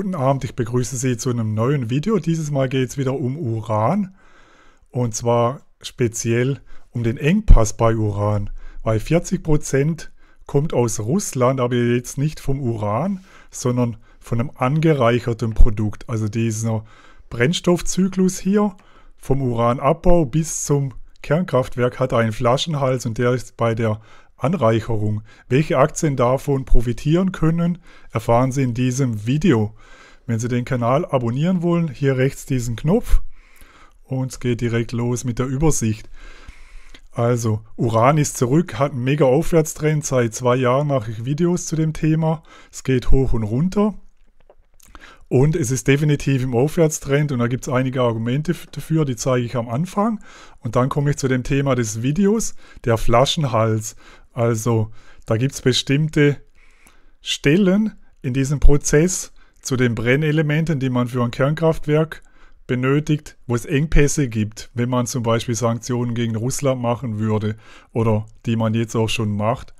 Guten Abend, ich begrüße Sie zu einem neuen Video. Dieses Mal geht es wieder um Uran und zwar speziell um den Engpass bei Uran, weil 40% Prozent kommt aus Russland, aber jetzt nicht vom Uran, sondern von einem angereicherten Produkt. Also dieser Brennstoffzyklus hier vom Uranabbau bis zum Kernkraftwerk hat einen Flaschenhals und der ist bei der Anreicherung. Welche Aktien davon profitieren können, erfahren Sie in diesem Video. Wenn Sie den Kanal abonnieren wollen, hier rechts diesen Knopf und es geht direkt los mit der Übersicht. Also, Uran ist zurück, hat einen mega Aufwärtstrend. Seit zwei Jahren mache ich Videos zu dem Thema. Es geht hoch und runter. Und es ist definitiv im Aufwärtstrend und da gibt es einige Argumente dafür, die zeige ich am Anfang. Und dann komme ich zu dem Thema des Videos, der Flaschenhals. Also da gibt es bestimmte Stellen in diesem Prozess zu den Brennelementen, die man für ein Kernkraftwerk benötigt, wo es Engpässe gibt, wenn man zum Beispiel Sanktionen gegen Russland machen würde oder die man jetzt auch schon macht.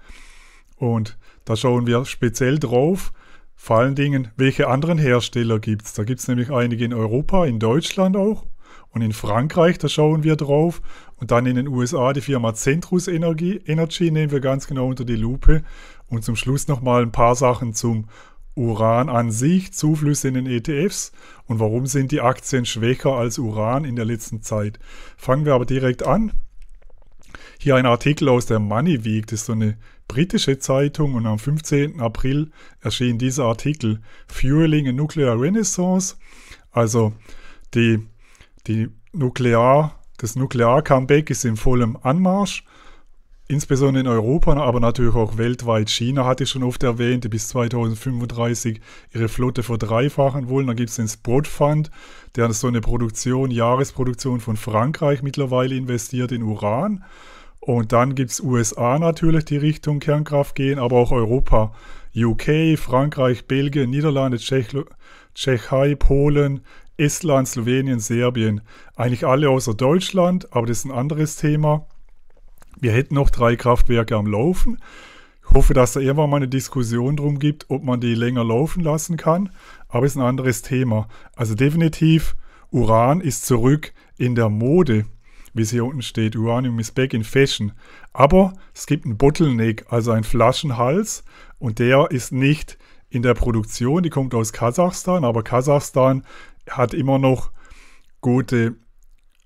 Und da schauen wir speziell drauf, vor allen Dingen, welche anderen Hersteller gibt es. Da gibt es nämlich einige in Europa, in Deutschland auch und in Frankreich, da schauen wir drauf und dann in den USA die Firma Centrus Energy, Energy nehmen wir ganz genau unter die Lupe. Und zum Schluss nochmal ein paar Sachen zum Uran an sich, Zuflüsse in den ETFs und warum sind die Aktien schwächer als Uran in der letzten Zeit. Fangen wir aber direkt an. Hier ein Artikel aus der Money Week, das ist so eine britische Zeitung und am 15. April erschien dieser Artikel Fueling a Nuclear Renaissance, also die, die Nuklear- das Nuklear-Comeback ist in vollem Anmarsch, insbesondere in Europa, aber natürlich auch weltweit. China hatte ich schon oft erwähnt, die bis 2035 ihre Flotte verdreifachen wollen. Dann gibt es den Spot Fund, der so eine Produktion, Jahresproduktion von Frankreich mittlerweile investiert in Uran. Und dann gibt es USA natürlich, die Richtung Kernkraft gehen, aber auch Europa. UK, Frankreich, Belgien, Niederlande, Tschech Tschechei, Polen, Estland, Slowenien, Serbien. Eigentlich alle außer Deutschland, aber das ist ein anderes Thema. Wir hätten noch drei Kraftwerke am Laufen. Ich hoffe, dass da irgendwann mal eine Diskussion drum gibt, ob man die länger laufen lassen kann. Aber es ist ein anderes Thema. Also definitiv, Uran ist zurück in der Mode, wie es hier unten steht. Uranium is back in fashion. Aber es gibt einen Bottleneck, also einen Flaschenhals. Und der ist nicht in der Produktion. Die kommt aus Kasachstan. Aber Kasachstan hat immer noch gute,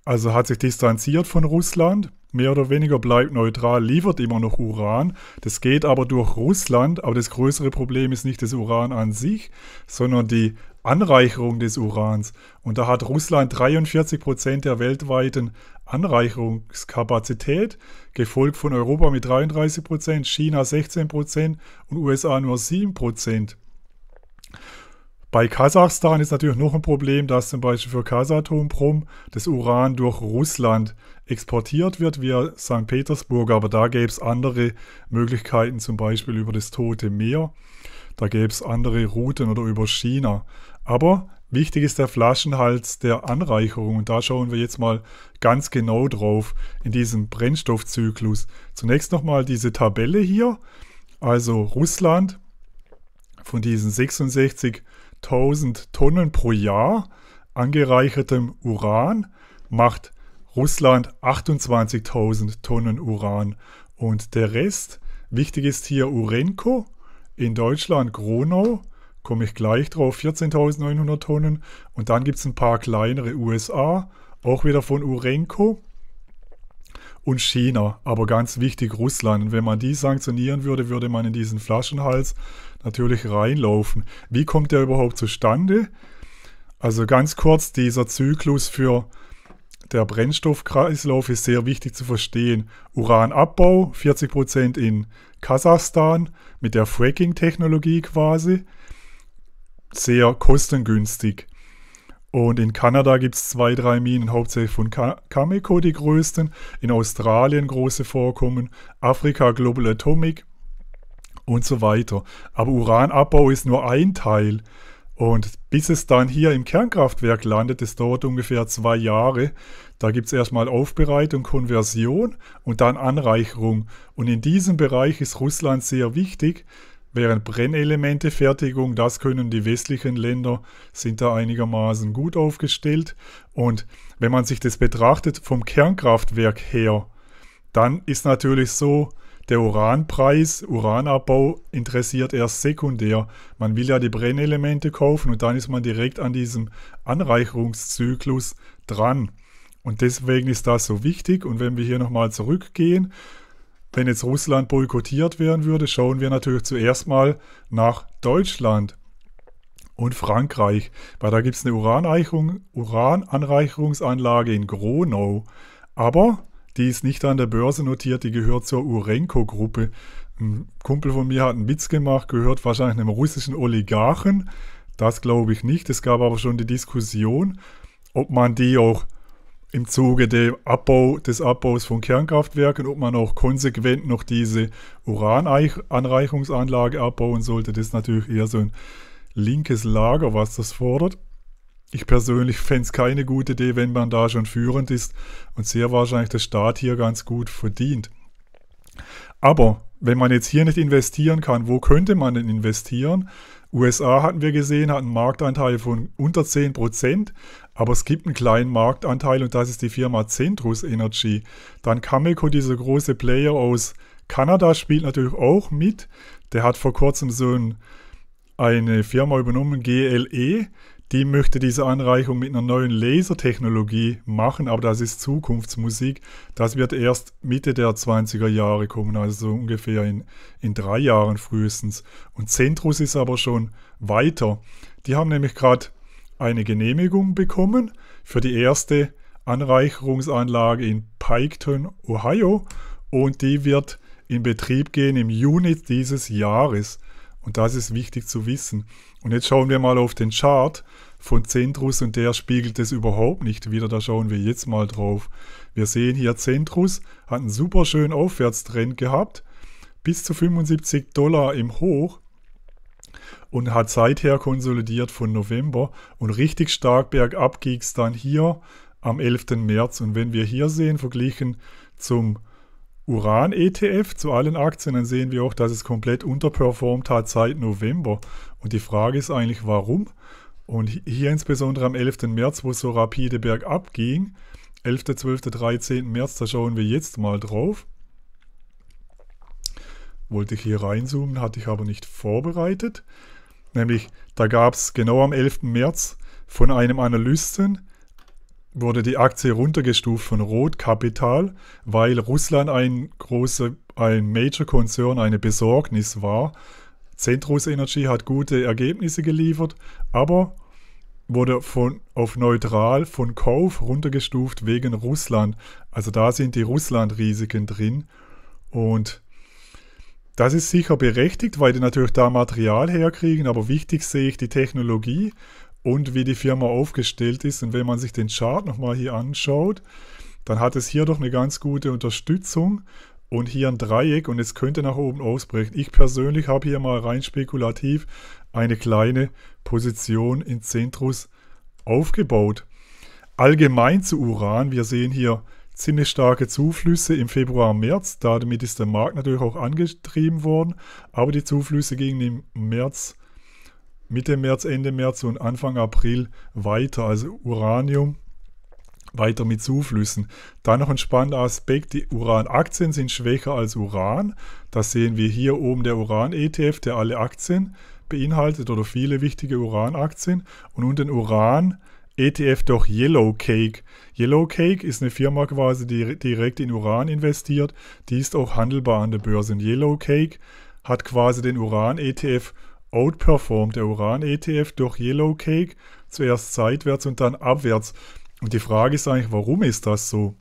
also hat sich distanziert von Russland, mehr oder weniger bleibt neutral, liefert immer noch Uran. Das geht aber durch Russland, aber das größere Problem ist nicht das Uran an sich, sondern die Anreicherung des Urans. Und da hat Russland 43 Prozent der weltweiten Anreicherungskapazität, gefolgt von Europa mit 33 Prozent, China 16 Prozent und USA nur 7 Prozent. Bei Kasachstan ist natürlich noch ein Problem, dass zum Beispiel für Kasatomprom das Uran durch Russland exportiert wird via St. Petersburg, aber da gäbe es andere Möglichkeiten, zum Beispiel über das Tote Meer. Da gäbe es andere Routen oder über China. Aber wichtig ist der Flaschenhals der Anreicherung und da schauen wir jetzt mal ganz genau drauf in diesem Brennstoffzyklus. Zunächst nochmal diese Tabelle hier, also Russland von diesen 66 1000 Tonnen pro Jahr angereichertem Uran macht Russland 28.000 Tonnen Uran und der Rest, wichtig ist hier Urenco, in Deutschland Gronau, komme ich gleich drauf, 14.900 Tonnen und dann gibt es ein paar kleinere USA, auch wieder von Urenco und China, aber ganz wichtig Russland. Und wenn man die sanktionieren würde, würde man in diesen Flaschenhals natürlich reinlaufen. Wie kommt der überhaupt zustande? Also ganz kurz, dieser Zyklus für der Brennstoffkreislauf ist sehr wichtig zu verstehen. Uranabbau, 40% Prozent in Kasachstan mit der Fracking-Technologie quasi, sehr kostengünstig. Und in Kanada gibt es zwei, drei Minen, hauptsächlich von Cameco die größten, in Australien große Vorkommen, Afrika Global Atomic und so weiter. Aber Uranabbau ist nur ein Teil. Und bis es dann hier im Kernkraftwerk landet, das dauert ungefähr zwei Jahre. Da gibt es erstmal Aufbereitung, Konversion und dann Anreicherung. Und in diesem Bereich ist Russland sehr wichtig, während Brennelementefertigung, das können die westlichen Länder, sind da einigermaßen gut aufgestellt. Und wenn man sich das betrachtet vom Kernkraftwerk her, dann ist natürlich so, der Uranpreis, Uranabbau interessiert erst sekundär. Man will ja die Brennelemente kaufen und dann ist man direkt an diesem Anreicherungszyklus dran. Und deswegen ist das so wichtig. Und wenn wir hier nochmal zurückgehen, wenn jetzt Russland boykottiert werden würde, schauen wir natürlich zuerst mal nach Deutschland und Frankreich, weil da gibt es eine Urananreicherungsanlage in Gronau. Aber die ist nicht an der Börse notiert, die gehört zur urenko gruppe Ein Kumpel von mir hat einen Witz gemacht, gehört wahrscheinlich einem russischen Oligarchen. Das glaube ich nicht. Es gab aber schon die Diskussion, ob man die auch im Zuge der Abbau, des Abbaus von Kernkraftwerken, ob man auch konsequent noch diese Urananreichungsanlage abbauen sollte. Das ist natürlich eher so ein linkes Lager, was das fordert. Ich persönlich fände es keine gute Idee, wenn man da schon führend ist und sehr wahrscheinlich der Staat hier ganz gut verdient. Aber wenn man jetzt hier nicht investieren kann, wo könnte man denn investieren? USA hatten wir gesehen, hat einen Marktanteil von unter 10 Prozent, aber es gibt einen kleinen Marktanteil und das ist die Firma Centrus Energy. Dann Cameco, dieser große Player aus Kanada, spielt natürlich auch mit. Der hat vor kurzem so ein, eine Firma übernommen, GLE, die möchte diese Anreichung mit einer neuen Lasertechnologie machen, aber das ist Zukunftsmusik. Das wird erst Mitte der 20er Jahre kommen, also so ungefähr in, in drei Jahren frühestens. Und Centrus ist aber schon weiter. Die haben nämlich gerade eine Genehmigung bekommen für die erste Anreicherungsanlage in Piketon, Ohio. Und die wird in Betrieb gehen im Juni dieses Jahres. Und das ist wichtig zu wissen. Und jetzt schauen wir mal auf den Chart von Centrus und der spiegelt es überhaupt nicht wieder. Da schauen wir jetzt mal drauf. Wir sehen hier, Centrus hat einen super schönen Aufwärtstrend gehabt, bis zu 75 Dollar im Hoch und hat seither konsolidiert von November und richtig stark bergab ging es dann hier am 11. März. Und wenn wir hier sehen, verglichen zum Uran-ETF zu allen Aktien, dann sehen wir auch, dass es komplett unterperformt hat seit November. Und die Frage ist eigentlich, warum? Und hier insbesondere am 11. März, wo es so rapide bergab ging, 11., 12., 13. März, da schauen wir jetzt mal drauf. Wollte ich hier reinzoomen, hatte ich aber nicht vorbereitet. Nämlich, da gab es genau am 11. März von einem Analysten wurde die Aktie runtergestuft von Rotkapital, weil Russland ein großer, ein Major-Konzern, eine Besorgnis war. Centrus Energy hat gute Ergebnisse geliefert, aber wurde von, auf neutral von Kauf runtergestuft wegen Russland. Also da sind die Russland-Risiken drin. Und das ist sicher berechtigt, weil die natürlich da Material herkriegen, aber wichtig sehe ich die Technologie und wie die Firma aufgestellt ist. Und wenn man sich den Chart nochmal hier anschaut, dann hat es hier doch eine ganz gute Unterstützung und hier ein Dreieck und es könnte nach oben ausbrechen. Ich persönlich habe hier mal rein spekulativ eine kleine Position in Centrus aufgebaut. Allgemein zu Uran, wir sehen hier ziemlich starke Zuflüsse im Februar, März. Damit ist der Markt natürlich auch angetrieben worden, aber die Zuflüsse gingen im März Mitte März, Ende März und Anfang April weiter, also Uranium weiter mit Zuflüssen. Dann noch ein spannender Aspekt, die Uranaktien sind schwächer als Uran. Das sehen wir hier oben der Uran-ETF, der alle Aktien beinhaltet oder viele wichtige Uranaktien. Und unten Uran. ETF durch Yellow Cake. Yellow Cake ist eine Firma quasi, die direkt in Uran investiert. Die ist auch handelbar an der Börse. Und Yellow Cake hat quasi den Uran-ETF outperformt der Uran-ETF durch Yellow Cake zuerst seitwärts und dann abwärts. Und die Frage ist eigentlich, warum ist das so?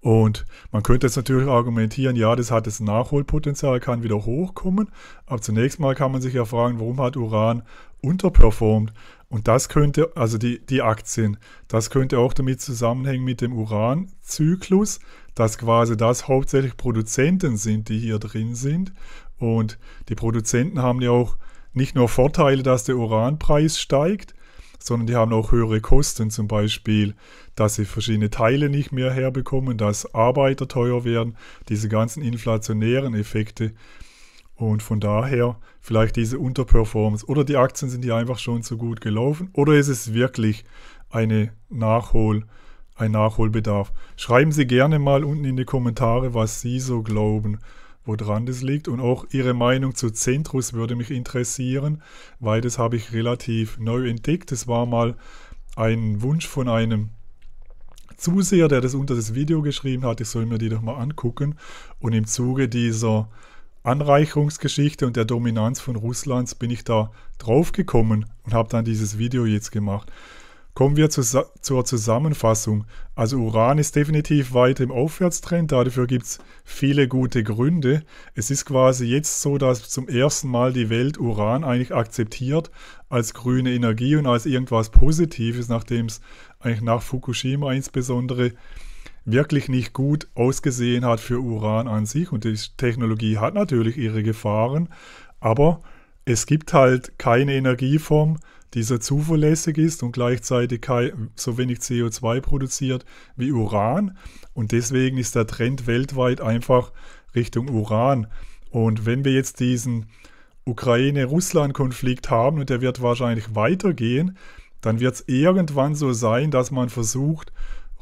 Und man könnte jetzt natürlich argumentieren, ja, das hat das Nachholpotenzial, kann wieder hochkommen. Aber zunächst mal kann man sich ja fragen, warum hat Uran unterperformt? Und das könnte, also die, die Aktien, das könnte auch damit zusammenhängen mit dem Uranzyklus, dass quasi das hauptsächlich Produzenten sind, die hier drin sind und die Produzenten haben ja auch nicht nur Vorteile, dass der Uranpreis steigt, sondern die haben auch höhere Kosten, zum Beispiel, dass sie verschiedene Teile nicht mehr herbekommen, dass Arbeiter teuer werden, diese ganzen inflationären Effekte. Und von daher vielleicht diese Unterperformance oder die Aktien sind hier einfach schon zu gut gelaufen oder ist es wirklich eine Nachhol, ein Nachholbedarf? Schreiben Sie gerne mal unten in die Kommentare, was Sie so glauben woran das liegt. Und auch Ihre Meinung zu Centrus würde mich interessieren, weil das habe ich relativ neu entdeckt. Das war mal ein Wunsch von einem Zuseher, der das unter das Video geschrieben hat. Ich soll mir die doch mal angucken. Und im Zuge dieser Anreicherungsgeschichte und der Dominanz von Russlands bin ich da drauf gekommen und habe dann dieses Video jetzt gemacht. Kommen wir zu, zur Zusammenfassung. Also Uran ist definitiv weit im Aufwärtstrend, dafür gibt es viele gute Gründe. Es ist quasi jetzt so, dass zum ersten Mal die Welt Uran eigentlich akzeptiert als grüne Energie und als irgendwas Positives, nachdem es eigentlich nach Fukushima insbesondere wirklich nicht gut ausgesehen hat für Uran an sich. Und die Technologie hat natürlich ihre Gefahren, aber es gibt halt keine Energieform, dieser zuverlässig ist und gleichzeitig so wenig CO2 produziert wie Uran. Und deswegen ist der Trend weltweit einfach Richtung Uran. Und wenn wir jetzt diesen Ukraine-Russland-Konflikt haben und der wird wahrscheinlich weitergehen, dann wird es irgendwann so sein, dass man versucht,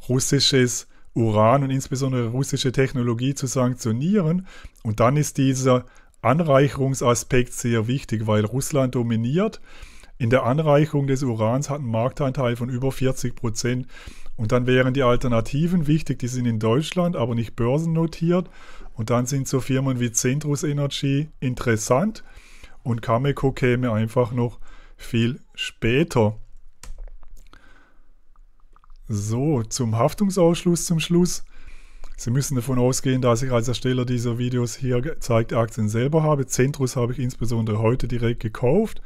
russisches Uran und insbesondere russische Technologie zu sanktionieren. Und dann ist dieser Anreicherungsaspekt sehr wichtig, weil Russland dominiert in der Anreichung des Urans hat ein Marktanteil von über 40 Prozent. Und dann wären die Alternativen wichtig, die sind in Deutschland, aber nicht börsennotiert. Und dann sind so Firmen wie Centrus Energy interessant und Cameco käme einfach noch viel später. So, zum Haftungsausschluss zum Schluss. Sie müssen davon ausgehen, dass ich als Ersteller dieser Videos hier gezeigte Aktien selber habe. Centrus habe ich insbesondere heute direkt gekauft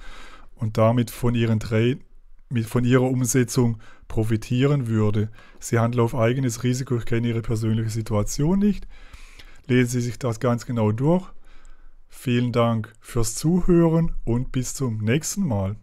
und damit von, ihren Tra von ihrer Umsetzung profitieren würde. Sie handeln auf eigenes Risiko, ich kenne ihre persönliche Situation nicht. Lesen Sie sich das ganz genau durch. Vielen Dank fürs Zuhören und bis zum nächsten Mal.